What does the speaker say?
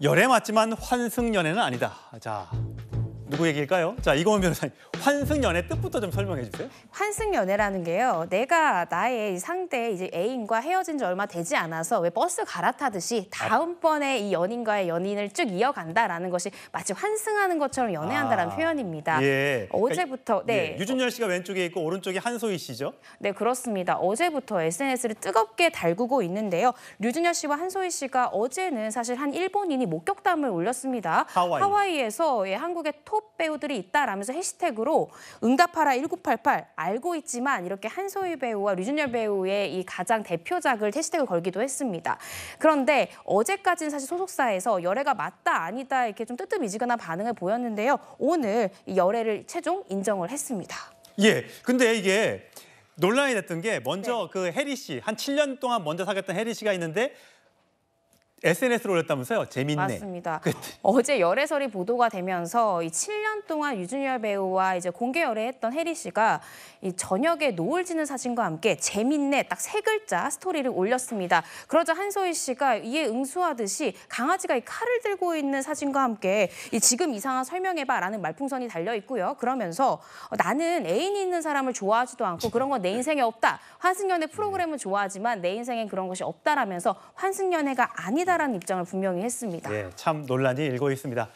열에 맞지만 환승연애는 아니다. 자, 누구 얘기일까요? 자, 이고원 변호사님, 환승연애 뜻부터 좀 설명해 주세요. 환승연애라는 게요. 내가 나의 상대 이제 애인과 헤어진 지 얼마 되지 않아서 왜 버스 갈아타듯이 다음번에 이 연인과의 연인을 쭉 이어간다라는 것이 마치 환승하는 것처럼 연애한다라는 아. 표현입니다. 예. 그러니까 어제부터 예, 네. 예. 유준열 씨가 왼쪽에 있고 오른쪽이 한소희 씨죠? 네, 그렇습니다. 어제부터 SNS를 뜨겁게 달구고 있는데요. 류준열 씨와 한소희 씨가 어제는 사실 한 일본인이 목격담을 올렸습니다. 하와이. 에서 예, 한국의 토일 배우들이 있다라면서 해시태그로 응답하라 1988 알고 있지만 이렇게 한소희 배우와 류준열 배우의 이 가장 대표작을 해시태그 걸기도 했습니다. 그런데 어제까지는 사실 소속사에서 열애가 맞다 아니다 이렇게 좀 뜨뜻미지근한 반응을 보였는데요. 오늘 이 열애를 최종 인정을 했습니다. 예, 근데 이게 논란이 됐던 게 먼저 네. 그 해리 씨, 한 7년 동안 먼저 사귀었던 해리 씨가 있는데 SNS로 올렸다면서요? 재밌네. 맞습니다. 끝. 어제 열애설이 보도가 되면서 이 7년 동안 유준열 배우와 이제 공개 열애했던 해리 씨가 이 저녁에 노을 지는 사진과 함께 재밌네 딱 세 글자 스토리를 올렸습니다. 그러자 한소희 씨가 이에 응수하듯이 강아지가 이 칼을 들고 있는 사진과 함께 이 지금 이상한 설명해봐라는 말풍선이 달려 있고요. 그러면서 어, 나는 애인이 있는 사람을 좋아하지도 않고 그런 건 내 인생에 없다. 환승연애 프로그램은 좋아하지만 내 인생엔 그런 것이 없다라면서 환승연애가 아니다. 아니다라는 음. 입장을 분명히 했습니다. 예, 참 논란이 일고 있습니다.